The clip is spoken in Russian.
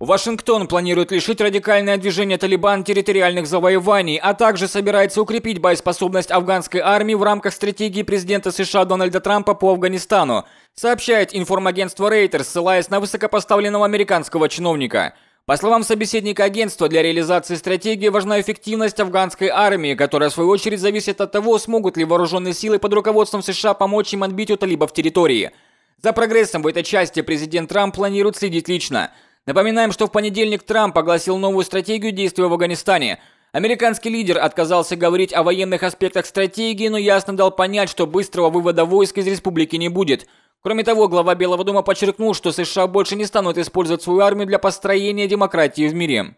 Вашингтон планирует лишить радикальное движение «Талибан» территориальных завоеваний, а также собирается укрепить боеспособность афганской армии в рамках стратегии президента США Дональда Трампа по Афганистану, сообщает информагентство Рейтер, ссылаясь на высокопоставленного американского чиновника. По словам собеседника агентства, для реализации стратегии важна эффективность афганской армии, которая в свою очередь зависит от того, смогут ли вооруженные силы под руководством США помочь им отбить у талибов территории. За прогрессом в этой части президент Трамп планирует следить лично – Напоминаем, что в понедельник Трамп огласил новую стратегию действий в Афганистане. Американский лидер отказался говорить о военных аспектах стратегии, но ясно дал понять, что быстрого вывода войск из республики не будет. Кроме того, глава Белого дома подчеркнул, что США больше не станут использовать свою армию для построения демократии в мире.